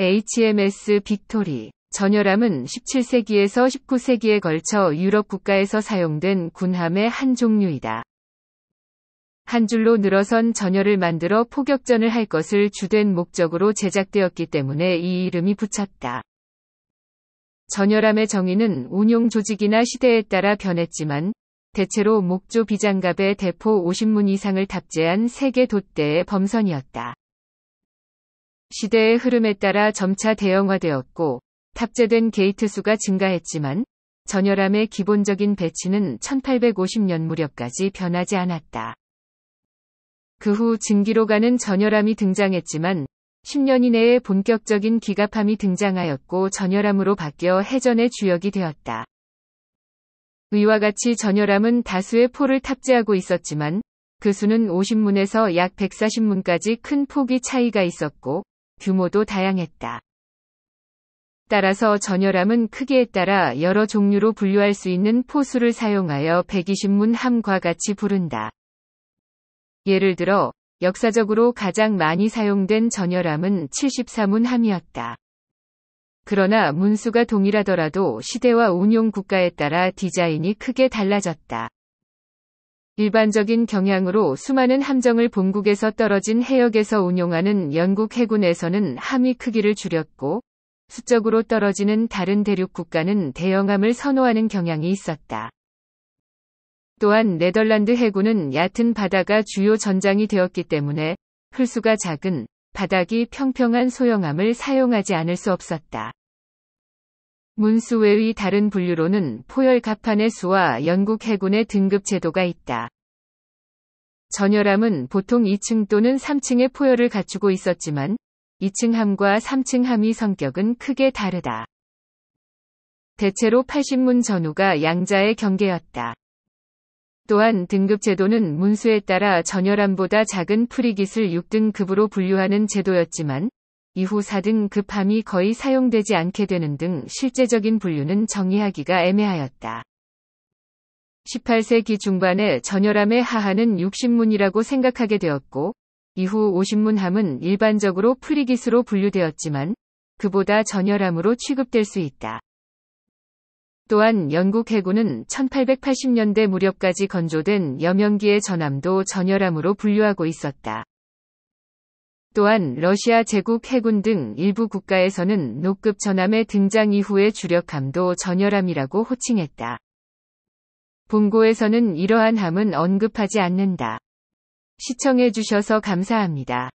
HMS 빅토리 전열함은 17세기에서 19세기에 걸쳐 유럽 국가에서 사용된 군함의 한 종류이다. 한 줄로 늘어선 전열을 만들어 포격전을 할 것을 주된 목적으로 제작되었기 때문에 이 이름이 붙였다. 전열함의 정의는 운용 조직이나 시대에 따라 변했지만 대체로 목조 비장갑에 대포 50문 이상을 탑재한 세계 돛대의 범선이었다. 시대의 흐름에 따라 점차 대형화되었고 탑재된 게이트 수가 증가했지만 전열함의 기본적인 배치는 1850년 무렵까지 변하지 않았다. 그 후 증기로 가는 전열함이 등장했지만 10년 이내에 본격적인 기갑함이 등장하였고 전열함으로 바뀌어 해전의 주역이 되었다. 위와 같이 전열함은 다수의 포를 탑재하고 있었지만 그 수는 50문에서 약 140문까지 큰 폭이 차이가 있었고 규모도 다양했다. 따라서 전열함은 크기에 따라 여러 종류로 분류할 수 있는 포수를 사용하여 120문 함과 같이 부른다. 예를 들어 역사적으로 가장 많이 사용된 전열함은 74문 함이었다. 그러나 문수가 동일하더라도 시대와 운용 국가에 따라 디자인이 크게 달라졌다. 일반적인 경향으로 수많은 함정을 본국에서 떨어진 해역에서 운용하는 영국 해군에서는 함의 크기를 줄였고 수적으로 떨어지는 다른 대륙 국가는 대형함을 선호하는 경향이 있었다. 또한 네덜란드 해군은 얕은 바다가 주요 전장이 되었기 때문에 흘수가 작은 바닥이 평평한 소형함을 사용하지 않을 수 없었다. 문수 외의 다른 분류로는 포열 갑판의 수와 영국 해군의 등급 제도가 있다. 전열함은 보통 2층 또는 3층의 포열을 갖추고 있었지만 2층 함과 3층 함의 성격은 크게 다르다. 대체로 80문 전후가 양자의 경계였다. 또한 등급 제도는 문수에 따라 전열함보다 작은 프리깃을 6등급으로 분류하는 제도였지만 이후 4등 급함이 거의 사용되지 않게 되는 등 실제적인 분류는 정의하기가 애매하였다. 18세기 중반에 전열함의 하하는 60문이라고 생각하게 되었고, 이후 50문함은 일반적으로 프리깃으로 분류되었지만, 그보다 전열함으로 취급될 수 있다. 또한 영국 해군은 1880년대 무렵까지 건조된 여명기의 전함도 전열함으로 분류하고 있었다. 또한 러시아 제국 해군 등 일부 국가에서는 노급 전함의 등장 이후의 주력함도 전열함이라고 호칭했다. 본고에서는 이러한 함은 언급하지 않는다. 시청해주셔서 감사합니다.